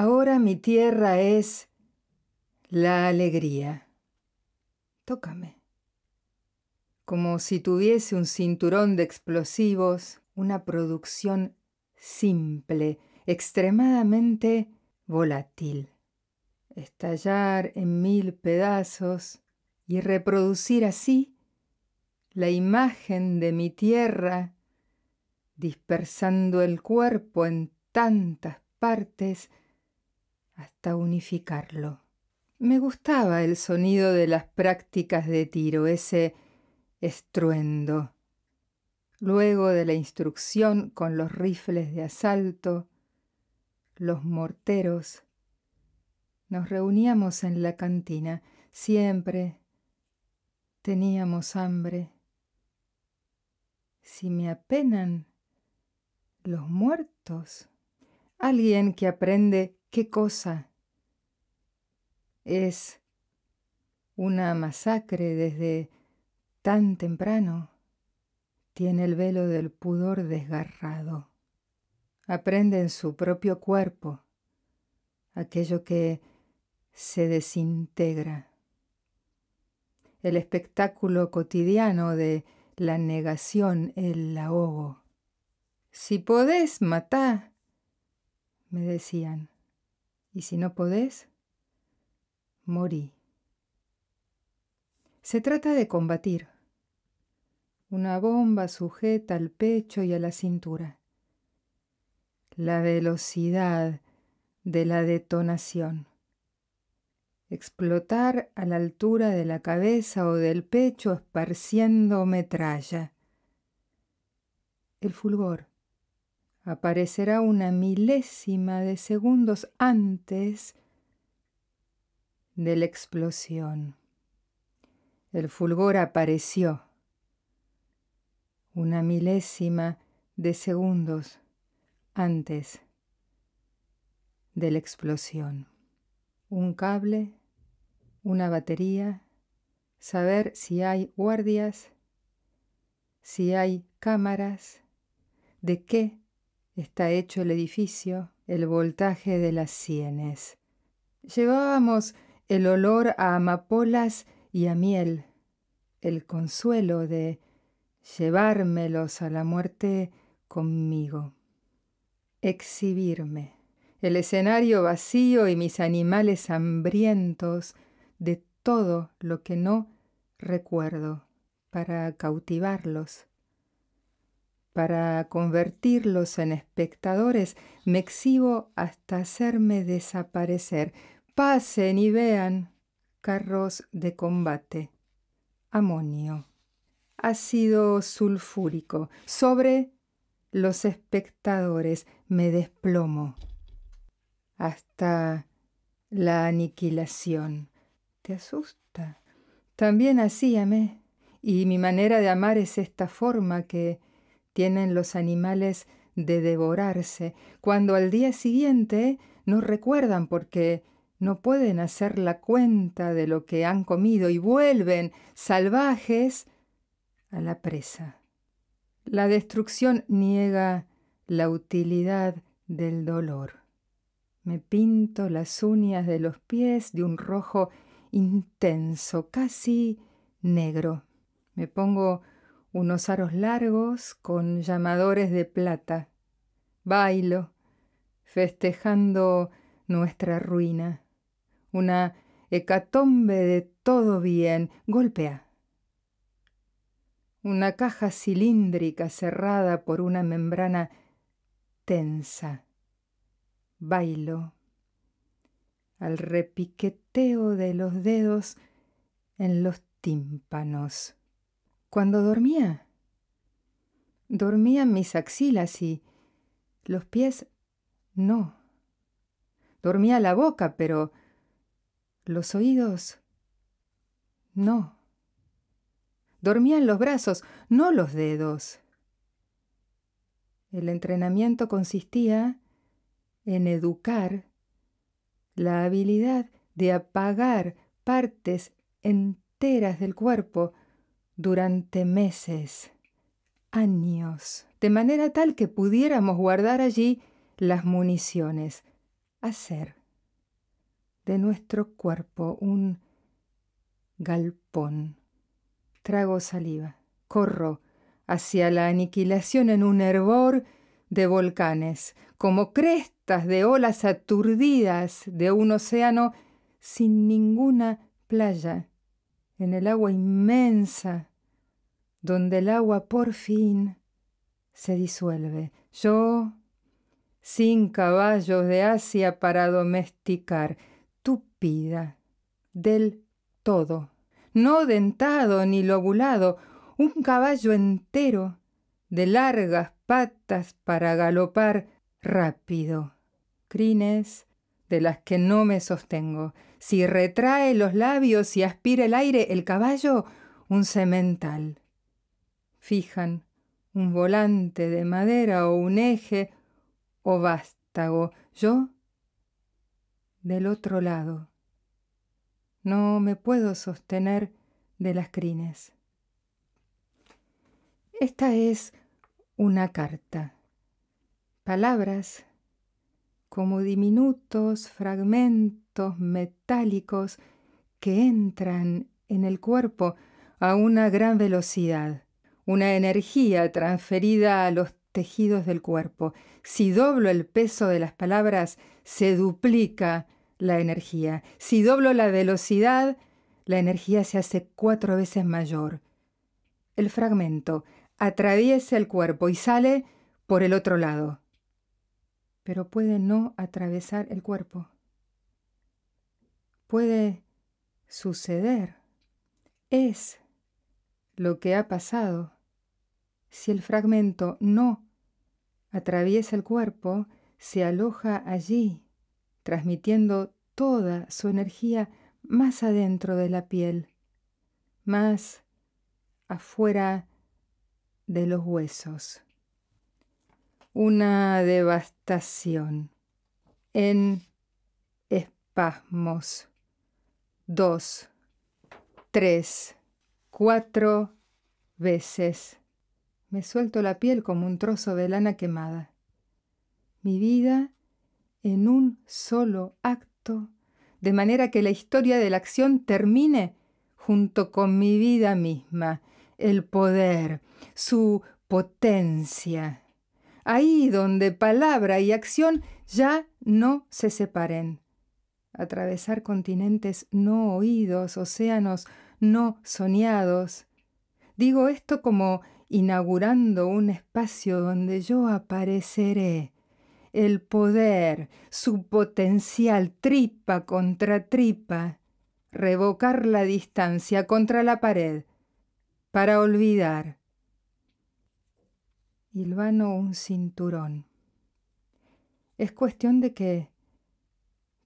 Ahora mi tierra es la alegría. Tócame. Como si tuviese un cinturón de explosivos, una producción simple, extremadamente volátil. Estallar en mil pedazos y reproducir así la imagen de mi tierra, dispersando el cuerpo en tantas partes hasta unificarlo. Me gustaba el sonido de las prácticas de tiro, ese estruendo. Luego de la instrucción con los rifles de asalto, los morteros, nos reuníamos en la cantina. Siempre teníamos hambre. Si me apenan los muertos, alguien que aprende ¿Qué cosa? Es una masacre desde tan temprano. Tiene el velo del pudor desgarrado. Aprende en su propio cuerpo aquello que se desintegra. El espectáculo cotidiano de la negación, el ahogo. Si podés, matá, me decían. Y si no podés, morí. Se trata de combatir. Una bomba sujeta al pecho y a la cintura. La velocidad de la detonación. Explotar a la altura de la cabeza o del pecho esparciendo metralla. El fulgor aparecerá una milésima de segundos antes de la explosión. El fulgor apareció. Una milésima de segundos antes de la explosión. Un cable, una batería, saber si hay guardias, si hay cámaras, de qué está hecho el edificio, el voltaje de las sienes. Llevábamos el olor a amapolas y a miel, el consuelo de llevármelos a la muerte conmigo. Exhibirme, el escenario vacío y mis animales hambrientos de todo lo que no recuerdo para cautivarlos para convertirlos en espectadores, me exhibo hasta hacerme desaparecer. Pasen y vean carros de combate. Amonio. Ácido sulfúrico. Sobre los espectadores me desplomo. Hasta la aniquilación. ¿Te asusta? También así amé. Y mi manera de amar es esta forma que tienen los animales de devorarse, cuando al día siguiente no recuerdan porque no pueden hacer la cuenta de lo que han comido y vuelven salvajes a la presa. La destrucción niega la utilidad del dolor. Me pinto las uñas de los pies de un rojo intenso, casi negro. Me pongo unos aros largos con llamadores de plata. Bailo, festejando nuestra ruina. Una hecatombe de todo bien. Golpea. Una caja cilíndrica cerrada por una membrana tensa. Bailo. Al repiqueteo de los dedos en los tímpanos cuando dormía. Dormían mis axilas y los pies no. Dormía la boca, pero los oídos no. Dormían los brazos, no los dedos. El entrenamiento consistía en educar la habilidad de apagar partes enteras del cuerpo durante meses, años, de manera tal que pudiéramos guardar allí las municiones, hacer de nuestro cuerpo un galpón. Trago saliva, corro hacia la aniquilación en un hervor de volcanes, como crestas de olas aturdidas de un océano sin ninguna playa en el agua inmensa, donde el agua por fin se disuelve. Yo, sin caballos de Asia para domesticar, tupida, del todo, no dentado ni lobulado, un caballo entero, de largas patas para galopar rápido, crines de las que no me sostengo, si retrae los labios y aspira el aire, el caballo, un semental. Fijan un volante de madera o un eje o vástago. Yo del otro lado. No me puedo sostener de las crines. Esta es una carta. Palabras como diminutos fragmentos metálicos que entran en el cuerpo a una gran velocidad, una energía transferida a los tejidos del cuerpo. Si doblo el peso de las palabras, se duplica la energía. Si doblo la velocidad, la energía se hace cuatro veces mayor. El fragmento atraviesa el cuerpo y sale por el otro lado pero puede no atravesar el cuerpo. Puede suceder. Es lo que ha pasado. Si el fragmento no atraviesa el cuerpo, se aloja allí, transmitiendo toda su energía más adentro de la piel, más afuera de los huesos una devastación en espasmos. Dos, tres, cuatro veces. Me suelto la piel como un trozo de lana quemada. Mi vida en un solo acto, de manera que la historia de la acción termine junto con mi vida misma, el poder, su potencia ahí donde palabra y acción ya no se separen. Atravesar continentes no oídos, océanos no soñados. Digo esto como inaugurando un espacio donde yo apareceré. El poder, su potencial tripa contra tripa. Revocar la distancia contra la pared. Para olvidar hilvano un cinturón. Es cuestión de que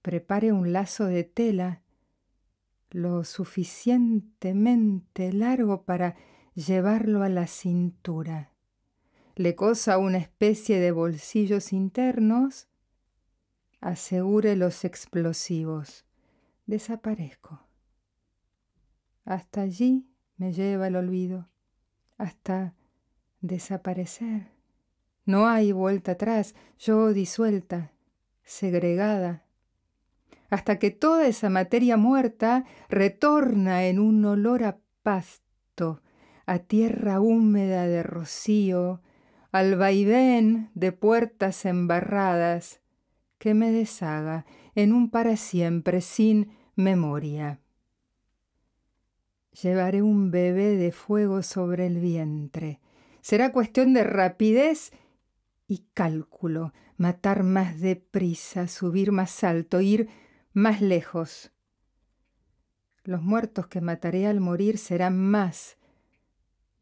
prepare un lazo de tela lo suficientemente largo para llevarlo a la cintura. Le cosa una especie de bolsillos internos, asegure los explosivos. Desaparezco. Hasta allí me lleva el olvido, hasta desaparecer. No hay vuelta atrás, yo disuelta, segregada, hasta que toda esa materia muerta retorna en un olor a pasto, a tierra húmeda de rocío, al vaivén de puertas embarradas, que me deshaga en un para siempre sin memoria. Llevaré un bebé de fuego sobre el vientre, Será cuestión de rapidez y cálculo, matar más deprisa, subir más alto, ir más lejos. Los muertos que mataré al morir serán más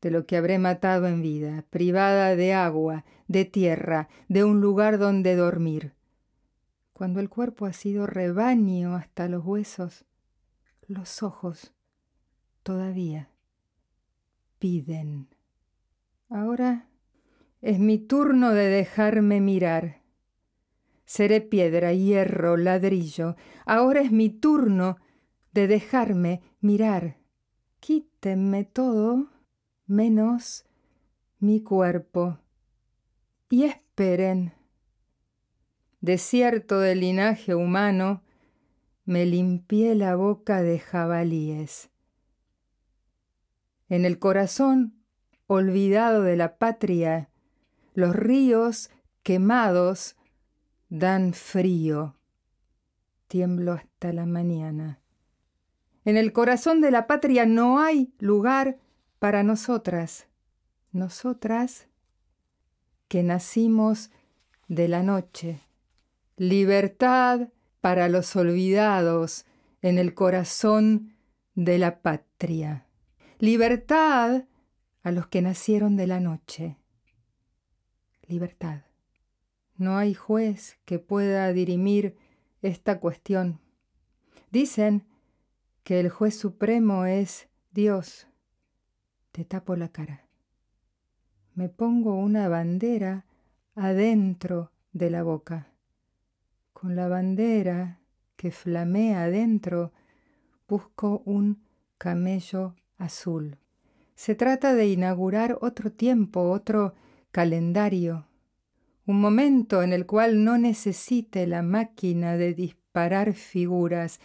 de lo que habré matado en vida, privada de agua, de tierra, de un lugar donde dormir. Cuando el cuerpo ha sido rebaño hasta los huesos, los ojos todavía piden. Ahora es mi turno de dejarme mirar. Seré piedra, hierro, ladrillo. Ahora es mi turno de dejarme mirar. Quítenme todo menos mi cuerpo. Y esperen. Desierto de linaje humano, me limpié la boca de jabalíes. En el corazón olvidado de la patria, los ríos quemados dan frío. Tiemblo hasta la mañana. En el corazón de la patria no hay lugar para nosotras, nosotras que nacimos de la noche. Libertad para los olvidados en el corazón de la patria. Libertad a los que nacieron de la noche. Libertad. No hay juez que pueda dirimir esta cuestión. Dicen que el juez supremo es Dios. Te tapo la cara. Me pongo una bandera adentro de la boca. Con la bandera que flamea adentro, busco un camello azul. Se trata de inaugurar otro tiempo, otro calendario, un momento en el cual no necesite la máquina de disparar figuras.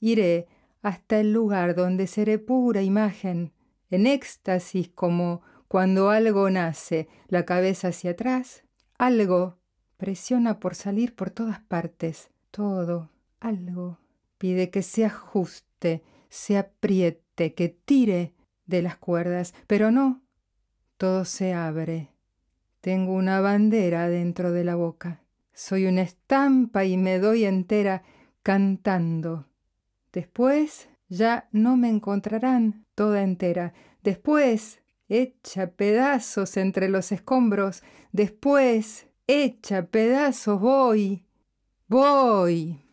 Iré hasta el lugar donde seré pura imagen, en éxtasis como cuando algo nace, la cabeza hacia atrás, algo presiona por salir por todas partes, todo, algo, pide que se ajuste, se apriete, que tire, de las cuerdas, pero no, todo se abre. Tengo una bandera dentro de la boca. Soy una estampa y me doy entera cantando. Después ya no me encontrarán toda entera. Después hecha pedazos entre los escombros. Después hecha pedazos voy. Voy.